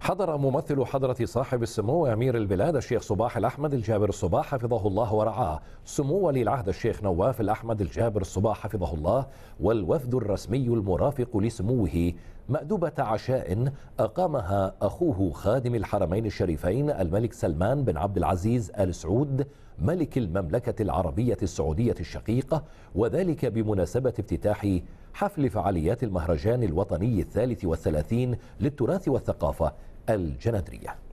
حضر ممثل حضرة صاحب السمو أمير البلاد الشيخ صباح الأحمد الجابر الصباح حفظه الله ورعاه سمو ولي العهد الشيخ نواف الأحمد الجابر الصباح حفظه الله والوفد الرسمي المرافق لسموه مأدبة عشاء أقامها أخوه خادم الحرمين الشريفين الملك سلمان بن عبد العزيز آل سعود ملك المملكة العربية السعودية الشقيقة وذلك بمناسبة افتتاح حفل فعاليات المهرجان الوطني الثالث والثلاثين للتراث والثقافة الجندرية